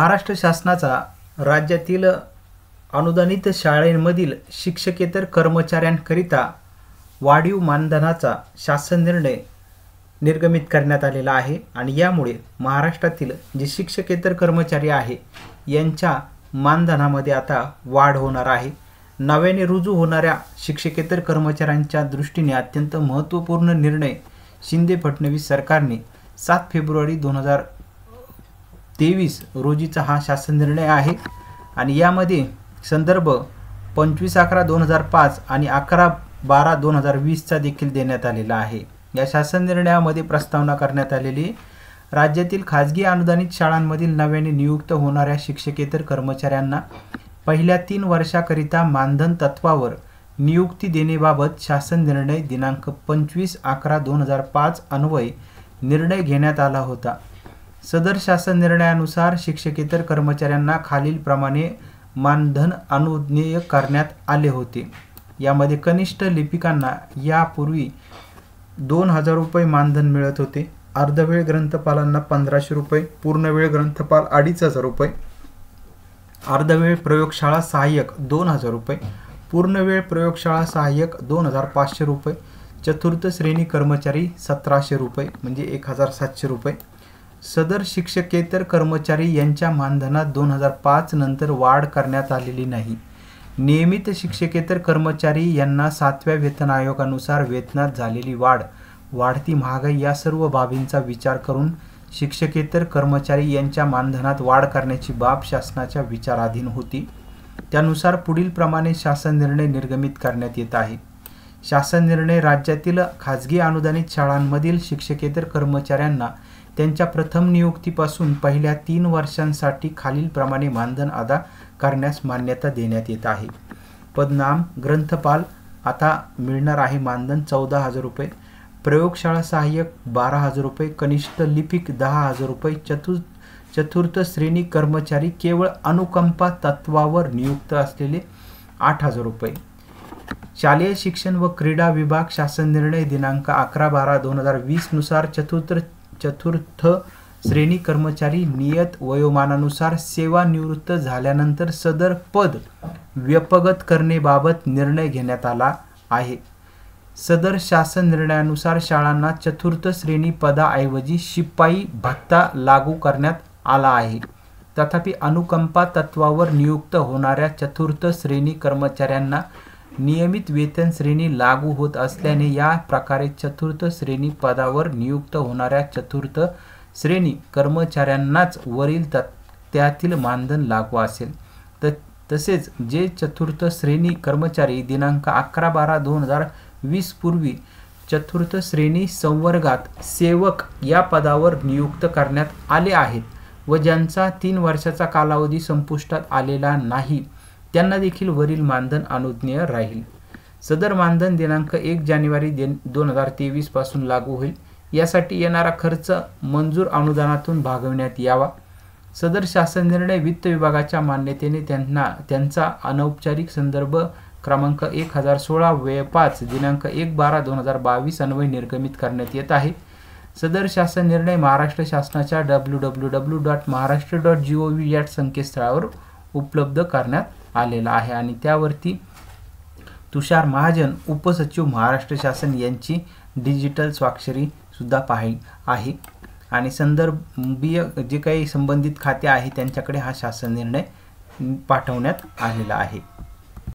महाराष्ट्र शासनाचा राज्यातील अनुदानित शाळेमधील शिक्षकेतर कर्मचाऱ्यांकरिता वाढीव मानधनाचा शासन निर्णय निर्गमित करण्यात आलेला आहे आणि यामुळे महाराष्ट्रातील जे शिक्षकेतर कर्मचारी आहे यांच्या मानधनामध्ये आता वाढ होणार आहे नव्याने रुजू होणाऱ्या शिक्षकेतर कर्मचाऱ्यांच्या दृष्टीने अत्यंत महत्त्वपूर्ण निर्णय शिंदे फडणवीस सरकारने सात फेब्रुवारी दोन हजार तेवीस रोजीचा हा शासन निर्णय आहे आणि यामध्ये संदर्भ पंचवीस अकरा दोन हजार पाच आणि अकरा बारा दोन हजार वीसचा देखील देण्यात आलेला आहे या शासन निर्णयामध्ये प्रस्तावना करण्यात आलेली राज्यातील खाजगी अनुदानित शाळांमधील नव्याने नियुक्त होणाऱ्या शिक्षकेतर कर्मचाऱ्यांना पहिल्या तीन वर्षाकरिता मानधन तत्वावर नियुक्ती देण्याबाबत शासन निर्णय दिनांक पंचवीस अकरा दोन हजार पाच अन्वय निर्णय घेण्यात आला होता सदर शासन निर्णयानुसार शिक्षकेतर कर्मचाऱ्यांना खालीलप्रमाणे मानधन अनुज्ञेय करण्यात आले होते यामध्ये कनिष्ठ लिपिकांना यापूर्वी दोन हजार रुपये मानधन मिळत होते अर्धवेळ ग्रंथपालांना पंधराशे रुपये पूर्णवेळ ग्रंथपाल अडीच हजार रुपये अर्धवेळ प्रयोगशाळा सहाय्यक दोन हजार रुपये पूर्णवेळ प्रयोगशाळा सहाय्यक दोन हजार पाचशे रुपये चतुर्थ श्रेणी कर्मचारी सतराशे रुपये म्हणजे एक हजार सातशे रुपये सदर शिक्षकेतर कर्मचारी यांच्या मानधनात दोन हजार पाच नंतर वाढ करण्यात आलेली नाही नियमित शिक्षकेतर कर्मचारी यांना सातव्या वेतन आयोगानुसार वेतनात झालेली वाढ वाढती महागाई या सर्व बाबींचा विचार करून शिक्षकेतर कर्मचारी यांच्या मानधनात वाढ करण्याची बाब शासनाच्या विचाराधीन होती त्यानुसार पुढील प्रमाणे शासन निर्णय निर्गमित करण्यात येत आहे शासन निर्णय राज्यातील खाजगी अनुदानित शाळांमधील शिक्षकेतर कर्मचाऱ्यांना त्यांच्या प्रथम नियुक्तीपासून पहिल्या तीन वर्षांसाठी खालीलप्रमाणे मानधन अदा करण्यास मान्यता देण्यात येत आहे पदनाम ग्रंथपाल आता मिळणार आहे मानधन चौदा हजार रुपये प्रयोगशाळा सहाय्यक बारा हजार रुपये कनिष्ठ लिपिक दहा हजार रुपये चतुर् चतुर्थ श्रेणी कर्मचारी केवळ अनुकंपा तत्वावर नियुक्त असलेले आठ हजार रुपये शालेय शिक्षण व क्रीडा विभाग शासन निर्णय दिनांक अकरा बारा दोन हजार वीसनुसार चतुर्थ चतुर्थ श्रेणी कर्मचारी नियत वयोमानानुसार सेवानिवृत्त झाल्यानंतर सदर पद व्यपगत करणेबाबत निर्णय घेण्यात आला आहे सदर शासन निर्णयानुसार शाळांना चतुर्थ श्रेणी पदाऐवजी शिपाई भत्ता लागू करण्यात आला आहे तथापि अनुकंपा तत्वावर नियुक्त होणाऱ्या चतुर्थ श्रेणी कर्मचाऱ्यांना नियमित वेतन श्रेणी लागू होत असल्याने या प्रकारे चतुर्थ श्रेणी पदावर नियुक्त होणाऱ्या चतुर्थ श्रेणी कर्मचाऱ्यांनाच वरील त्यातील मानधन लागू असेल त तसेच जे चतुर्थ श्रेणी कर्मचारी दिनांक अकरा बारा दोन हजार वीस पूर्वी चतुर्थ श्रेणी संवर्गात सेवक या पदावर नियुक्त करण्यात आले आहेत व ज्यांचा तीन वर्षाचा कालावधी संपुष्टात आलेला नाही त्यांना देखील वरील मानधन अनुज्ञेय राहील सदर मानधन दिनांक एक जानेवारी दे दोन हजार तेवीसपासून लागू होईल यासाठी येणारा खर्च मंजूर अनुदानातून भागविण्यात यावा सदर शासन निर्णय वित्त विभागाच्या मान्यतेने त्यांना त्यांचा अनौपचारिक संदर्भ क्रमांक एक हजार सोळा वे पाच दिनांक एक बारा दोन हजार बावीस अन्वय निर्गमित करण्यात येत आहे सदर शासन निर्णय महाराष्ट्र शासनाच्या W W W dot Maharashtra dot G O V या संकेतस्थळावर उपलब्ध करण्यात आलेला आहे आणि त्यावरती तुषार महाजन उपसचिव महाराष्ट्र शासन यांची डिजिटल स्वाक्षरी सुद्धा पाहि आहे आणि संदर्भीय जे काही संबंधित खाते आहे त्यांच्याकडे हा शासन निर्णय पाठवण्यात आलेला आहे